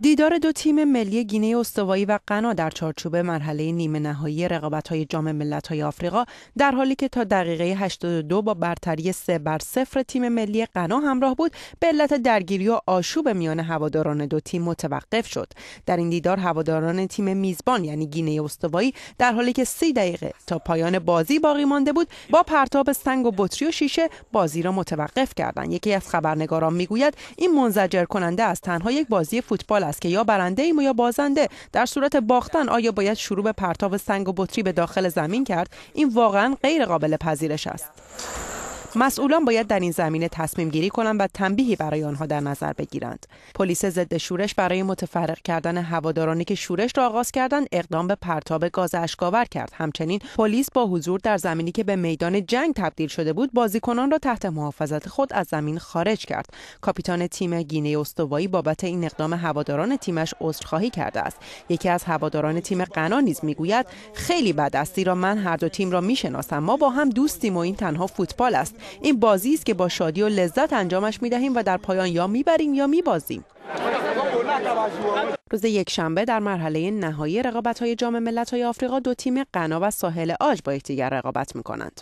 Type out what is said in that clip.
دیدار دو تیم ملی گینه استوایی و غنا در چارچوب مرحله نیمه نهایی رقابت‌های جام ملت‌های آفریقا در حالی که تا دقیقه 82 با برتری 3 بر 0 تیم ملی غنا همراه بود به علت درگیری و آشوب میان هواداران دو تیم متوقف شد در این دیدار هواداران تیم میزبان یعنی گینه استوایی در حالی که 3 دقیقه تا پایان بازی باقی مانده بود با پرتاب سنگ و بطری و شیشه بازی را متوقف کردند یکی از خبرنگاران میگوید این منزجر کننده از تنها یک بازی فوتبال است که یا برنده ایم و یا بازنده در صورت باختن آیا باید شروع به پرتاب سنگ و بطری به داخل زمین کرد این واقعا غیر قابل پذیرش است مسئولان باید در این زمینه تصمیم گیری کنند و تنبیهی برای آنها در نظر بگیرند پلیس ضد شورش برای متفرق کردن هوادارانی که شورش را آغاز کردند اقدام به پرتاب گاز اشکاور کرد همچنین پلیس با حضور در زمینی که به میدان جنگ تبدیل شده بود بازیکنان را تحت محافظت خود از زمین خارج کرد کاپیتان تیم گینه استوایی بابت این اقدام هواداران تیمش عذرخواهی کرده است یکی از هواداران تیم غنا نیز میگوید خیلی بد استی را من هر دو تیم را میشناسم ما با هم دوستیم و این تنها فوتبال است این بازی است که با شادی و لذت انجامش می دهیم و در پایان یا میبریم یا میبازیم روز یک شنبه در مرحله نهایی رقابت های جام ملت های آفریقا دو تیم غنا و ساحل آج با یکدیگر رقابت می کنند.